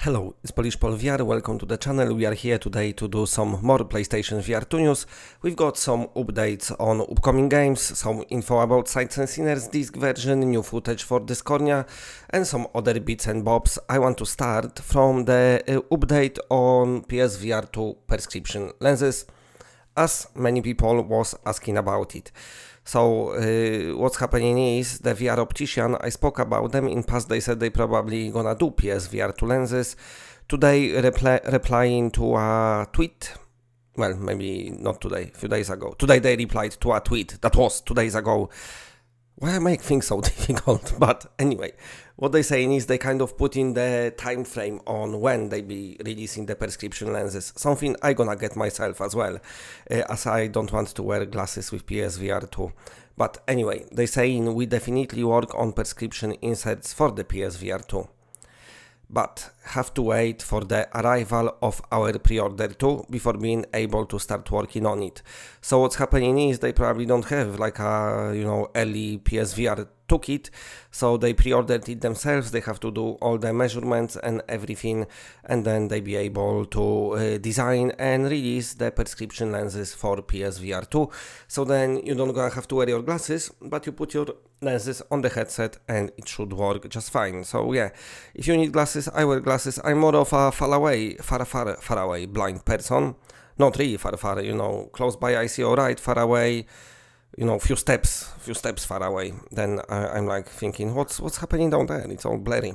Hello, it's Polish Paul VR. Welcome to the channel. We are here today to do some more PlayStation VR 2 news. We've got some updates on upcoming games, some info about Sights and Sinners disc version, new footage for Discordia, and some other bits and bobs. I want to start from the uh, update on PSVR 2 prescription lenses, as many people was asking about it. So, uh, y, what's happening is the VR optician, I spoke about them in past, they said they probably gonna do vr 2 lenses. Today, reply, replying to a tweet, well, maybe not today, a few days ago. Today they replied to a tweet that was two days ago why I make things so difficult. But anyway, what they're saying is they kind of put in the time frame on when they be releasing the prescription lenses. Something I gonna get myself as well, uh, as I don't want to wear glasses with PSVR 2. But anyway, they're saying we definitely work on prescription inserts for the PSVR 2 but have to wait for the arrival of our pre-order too before being able to start working on it. So what's happening is they probably don't have like a you know early PSVR took it so they pre-ordered it themselves they have to do all the measurements and everything and then they be able to uh, design and release the prescription lenses for PSVR 2 so then you don't gonna have to wear your glasses but you put your lenses on the headset and it should work just fine so yeah if you need glasses I wear glasses I'm more of a far away far far far away blind person not really far far you know close by I see alright far away you know, few steps, few steps far away. Then I, am like thinking, what's what's happening down there? It's all blurry.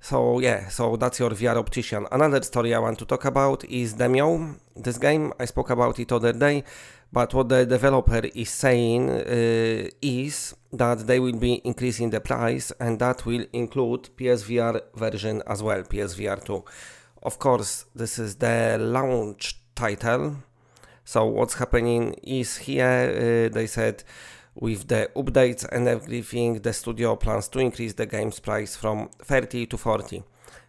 So yeah, so that's your VR optician. Another story I want to talk about is Demio. This game I spoke about it other day, but what the developer is saying uh, is that they will be increasing the price, and that will include PSVR version as well, PSVR 2. Of course, this is the launch title so what's happening is here uh, they said with the updates and everything, the studio plans to increase the game's price from 30 to 40.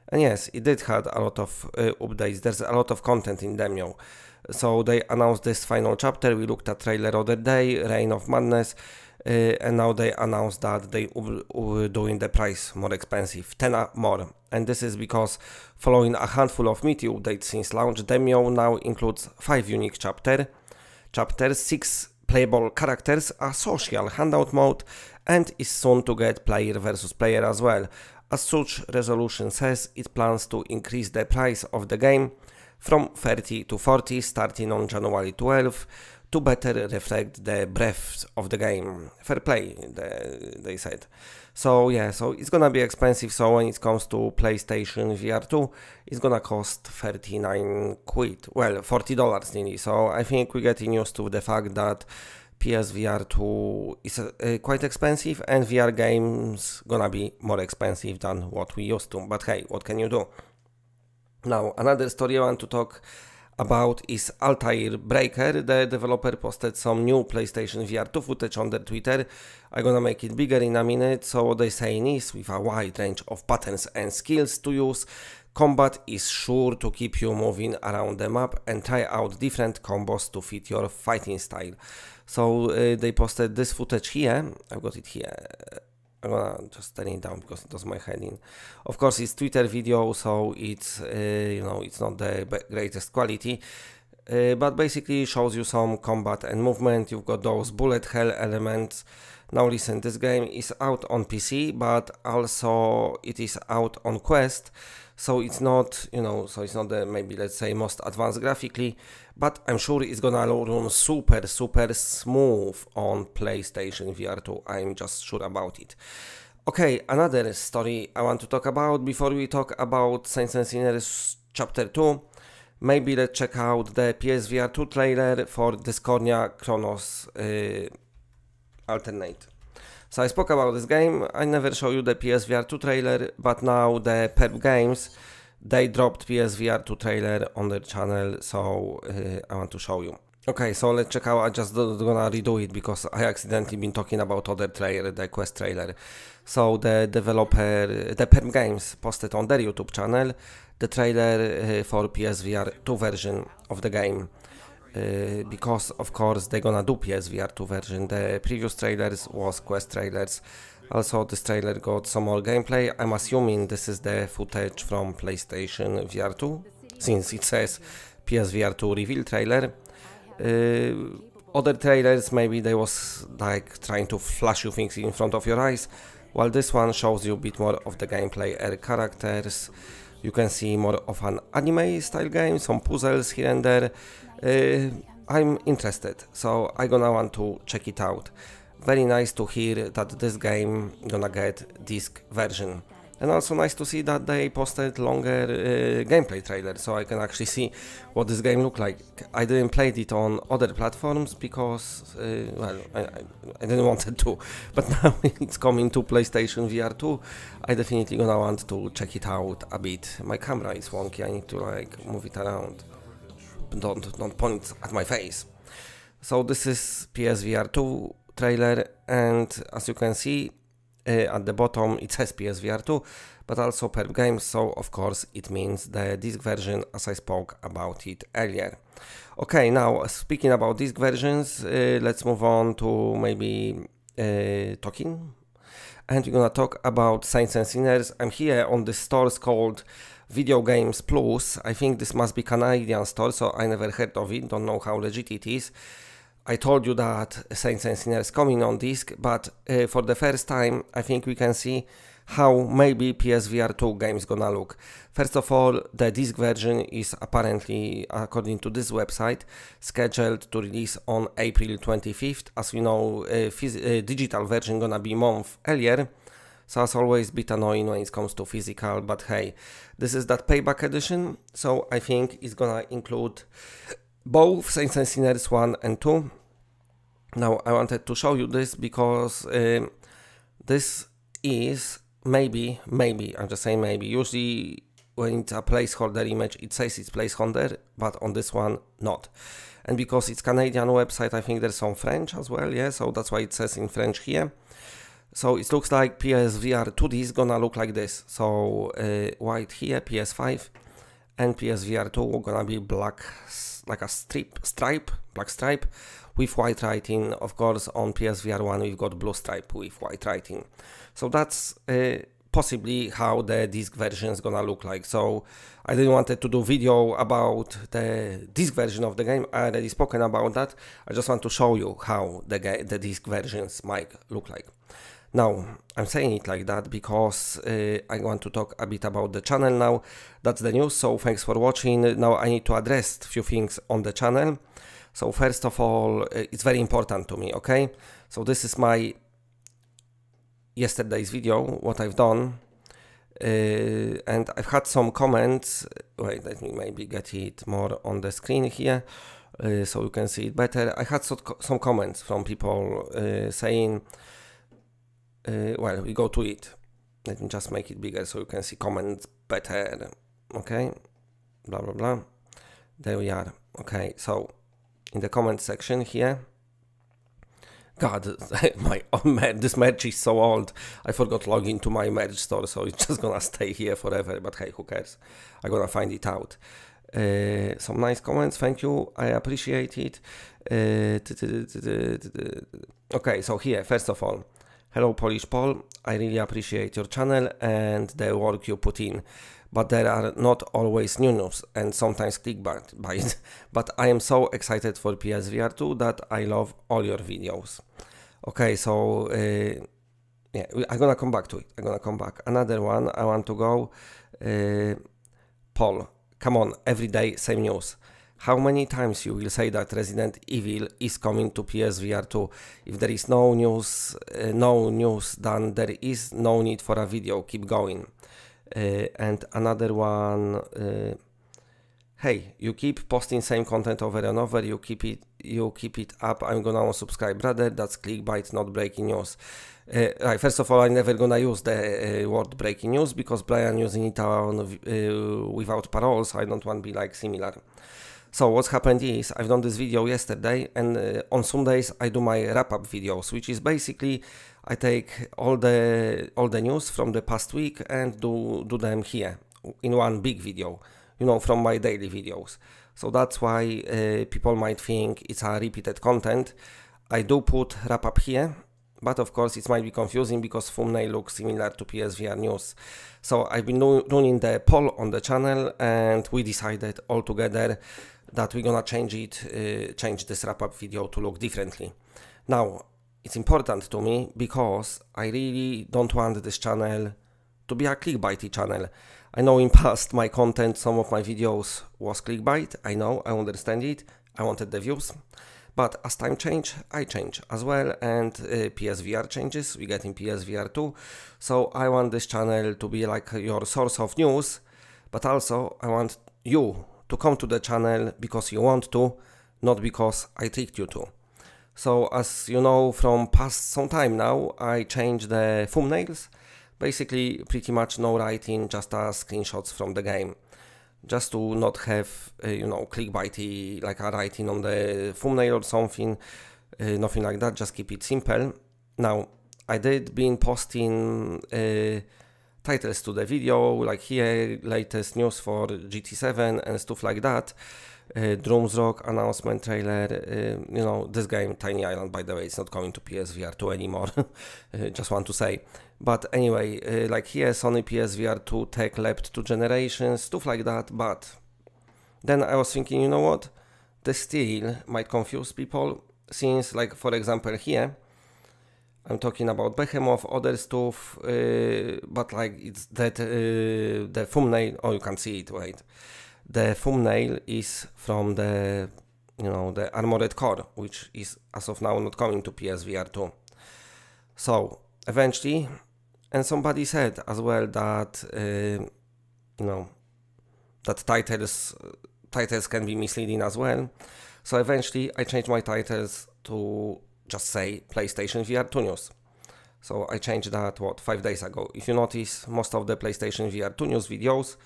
And yes, it did had a lot of uh, updates. There's a lot of content in Demio. So they announced this final chapter. We looked at trailer other day, Reign of Madness and now they announced that they are doing the price more expensive, 10 more. And this is because following a handful of meaty updates since launch, Demio now includes 5 unique chapter, chapters, 6 playable characters, a social handout mode, and is soon to get player versus player as well. As such, Resolution says it plans to increase the price of the game from 30 to 40 starting on January 12 to better reflect the breadth of the game. Fair play, the, they said. So yeah, so it's gonna be expensive. So when it comes to PlayStation VR 2, it's gonna cost 39 quid. Well, 40 dollars nearly. So I think we're getting used to the fact that PSVR 2 is uh, quite expensive and VR games gonna be more expensive than what we used to. But hey, what can you do? Now, another story I want to talk about is Altair Breaker, the developer posted some new PlayStation VR 2 footage on their Twitter. I'm gonna make it bigger in a minute, so what they're saying is, with a wide range of patterns and skills to use, combat is sure to keep you moving around the map and try out different combos to fit your fighting style. So uh, they posted this footage here, I've got it here, I'm gonna just turn it down because it does my head in. Of course, it's Twitter video, so it's uh, you know it's not the greatest quality, uh, but basically shows you some combat and movement. You've got those bullet hell elements. Now listen, this game is out on PC, but also it is out on Quest so it's not you know so it's not the maybe let's say most advanced graphically but i'm sure it's gonna run super super smooth on playstation vr 2 i'm just sure about it okay another story i want to talk about before we talk about saints and sinners chapter 2 maybe let's check out the psvr 2 trailer for discordia chronos uh, alternate So I spoke about this game. I never show you the PSVR 2 trailer, but now the Pep Games, they dropped PSVR 2 trailer on their channel, so uh, I want to show you. Okay, so let's check out. I just gonna redo it because I accidentally been talking about other trailer, the Quest trailer. So the developer, the Perm Games posted on their YouTube channel the trailer uh, for PSVR 2 version of the game. Uh, because of course they're gonna do psvr VR2 version. The previous trailers was Quest trailers. Also this trailer got some more gameplay. I'm assuming this is the footage from PlayStation VR2 since it says PSVR2 reveal trailer. Uh, other trailers maybe they was like trying to flash you things in front of your eyes while this one shows you a bit more of the gameplay and characters you can see more of an anime style game, some puzzles here and there. Uh, I'm interested, so I gonna want to check it out. Very nice to hear that this game gonna get disc version and also nice to see that they posted longer uh, gameplay trailer so I can actually see what this game looked like. I didn't play it on other platforms because uh, well I, I, didn't wanted to but now it's coming to PlayStation VR 2 I definitely gonna want to check it out a bit. My camera is wonky I need to like move it around. Don't, don't point at my face. So this is PSVR 2 trailer and as you can see Eh, at the bottom it says PSVR 2 but also per game so of course it means the disc version as I spoke about it earlier. Okay now speaking about disc versions uh, let's move on to maybe uh, talking and we're gonna talk about Saints and Sinners. I'm here on the stores called Video Games Plus. I think this must be Canadian store so I never heard of it, don't know how legit it is. I told you that Saints and Sinners coming on disc, but uh, for the first time, I think we can see how maybe PSVR 2 is gonna look. First of all, the disc version is apparently, according to this website, scheduled to release on April 25th. As we know, uh, uh, digital version gonna be month earlier. So as always, a bit annoying when it comes to physical, but hey, this is that payback edition, so I think it's gonna include both Saints and Sinners 1 and 2. Now I wanted to show you this because um, this is maybe, maybe, I'm just saying maybe, usually when it's a placeholder image it says it's placeholder, but on this one not. And because it's Canadian website I think there's some French as well, yeah, so that's why it says in French here. So it looks like PSVR 2D is gonna look like this. So uh, white here, PS5, NPS VR2 gonna be black, like a strip, stripe, black stripe with white writing. Of course, on PSVR1 we've got blue stripe with white writing. So that's uh, possibly how the disk version is gonna look like. So I didn't wanted to do video about the disk version of the game. I already spoken about that. I just want to show you how the, the disk versions might look like. Now, I'm saying it like that because uh, I want to talk a bit about the channel now. That's the news, so thanks for watching. Now I need to address a few things on the channel. So first of all, uh, it's very important to me, okay? So this is my yesterday's video, what I've done. Uh, and I've had some comments. Wait, let me maybe get it more on the screen here uh, so you can see it better. I had some comments from people uh, saying, uh, well, we go to it. Let me just make it bigger so you can see comments better. Okay, blah, blah, blah. There we are. Okay, so in the comment section here, God, my oh man, this merch is so old. I forgot log into my merch store, so it's just gonna stay here forever. But hey, who cares? I'm gonna find it out. Uh, some nice comments, thank you. I appreciate it. Uh, okay, so here, first of all, Hello Polish Paul, I really appreciate your channel and the work you put in, but there are not always new news and sometimes clickbait, but I am so excited for PSVR 2 that I love all your videos. Okay, so uh, yeah, I'm gonna come back to it, I'm gonna come back. Another one, I want to go, uh, Paul, come on, every day same news how many times you will say that Resident Evil is coming to PSVR 2. If there is no news, uh, no news, then there is no need for a video. Keep going. Uh, and another one. Uh, hey, you keep posting same content over and over. You keep it. You keep it up. I'm gonna unsubscribe, brother. That's clickbait, not breaking news. Uh, right, first of all, I'm never gonna use the uh, word breaking news because Brian using it on, uh, without paroles. I don't want to be like similar. So what's happened is I've done this video yesterday and uh, on Sundays I do my wrap up videos, which is basically I take all the all the news from the past week and do do them here in one big video, you know, from my daily videos. So that's why uh, people might think it's a repeated content. I do put wrap up here, but of course it might be confusing because thumbnail looks similar to PSVR news. So I've been doing the poll on the channel and we decided all together that we're gonna change it, uh, change this wrap-up video to look differently. Now, it's important to me because I really don't want this channel to be a clickbaity channel. I know in past my content, some of my videos was clickbait. I know, I understand it. I wanted the views. But as time change, I change as well and uh, PSVR changes. We get in PSVR too. So I want this channel to be like your source of news, but also I want you to come to the channel because you want to, not because I tricked you to. So as you know from past some time now, I changed the thumbnails. Basically, pretty much no writing, just uh, screenshots from the game. Just to not have, uh, you know, clickbaity, like a writing on the thumbnail or something. Uh, nothing like that, just keep it simple. Now, I did been posting... Uh, titles to the video, like here, latest news for GT7 and stuff like that. Uh, Drums Rock announcement trailer. Uh, you know, this game, Tiny Island, by the way, it's not coming to PSVR 2 anymore. Uh, just want to say. But anyway, uh, like here, Sony PSVR 2 Tech leap to generations, stuff like that. But then I was thinking, you know what? The steel might confuse people, since, like, for example, here, I'm talking about Behemoth, other stuff, uh, but like it's that uh, the thumbnail. Oh, you can see it. Wait, the thumbnail is from the you know the Armored Core, which is as of now not coming to PSVR 2. So eventually, and somebody said as well that uh, you know that titles titles can be misleading as well. So eventually, I changed my titles to just say PlayStation VR 2 news. So I changed that, what, five days ago. If you notice, most of the PlayStation VR 2 news videos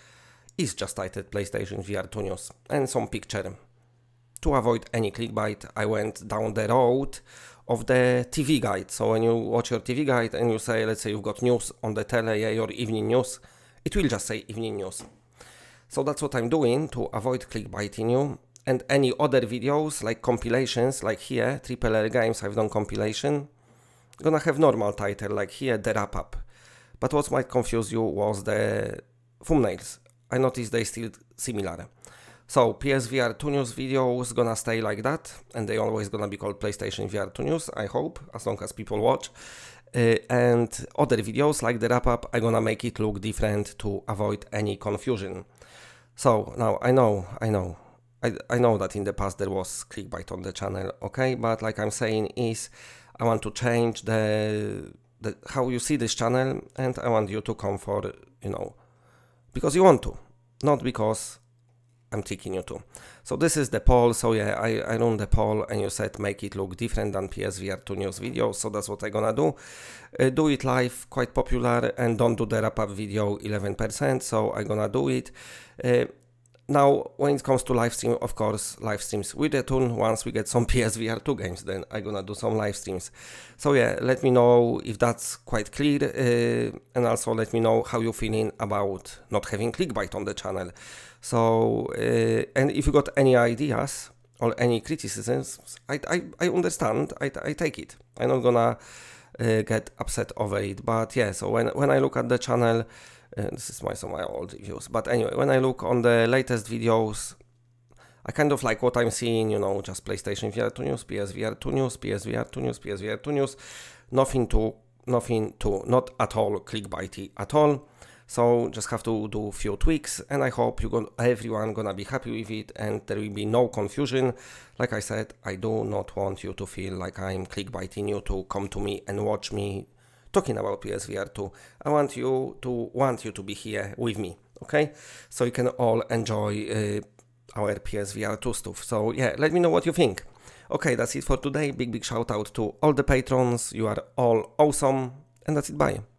is just titled PlayStation VR 2 news and some picture. To avoid any clickbait, I went down the road of the TV guide. So when you watch your TV guide and you say, let's say you've got news on the tele, yeah, your evening news, it will just say evening news. So that's what I'm doing to avoid clickbaiting you and any other videos like compilations like here, Triple R Games I've done compilation, gonna have normal title like here, the wrap up. But what might confuse you was the thumbnails. I noticed they still similar. So PSVR 2 news video is gonna stay like that and they always gonna be called PlayStation VR 2 news, I hope, as long as people watch. Uh, and other videos like the wrap up, i gonna make it look different to avoid any confusion. So now I know, I know, I, I know that in the past there was clickbait on the channel, okay, but like I'm saying is I want to change the, the how you see this channel and I want you to come for, you know, because you want to, not because I'm taking you to. So this is the poll. So yeah, I, I run the poll and you said make it look different than PSVR2 news video. So that's what I'm gonna do. Uh, do it live, quite popular and don't do the wrap up video 11%. So I'm gonna do it. Uh, now, when it comes to live stream, of course, live streams with the tune. Once we get some PSVR 2 games, then I'm gonna do some live streams. So yeah, let me know if that's quite clear, uh, and also let me know how you're feeling about not having clickbait on the channel. So, uh, and if you got any ideas or any criticisms, I I, I understand. I I take it. I'm not gonna uh, get upset over it. But yeah, so when when I look at the channel this is my some my old views. But anyway, when I look on the latest videos, I kind of like what I'm seeing, you know, just PlayStation VR2 news, PSVR2 news, PSVR2 news, PSVR2 news. Nothing to, nothing to, not at all clickbaity at all. So just have to do a few tweaks and I hope you going everyone gonna be happy with it and there will be no confusion. Like I said, I do not want you to feel like I'm clickbaiting you to come to me and watch me talking about PSVR 2. I want you to want you to be here with me, okay? So you can all enjoy uh, our PSVR 2 stuff. So yeah, let me know what you think. Okay, that's it for today. Big big shout out to all the patrons. You are all awesome, and that's it. Bye.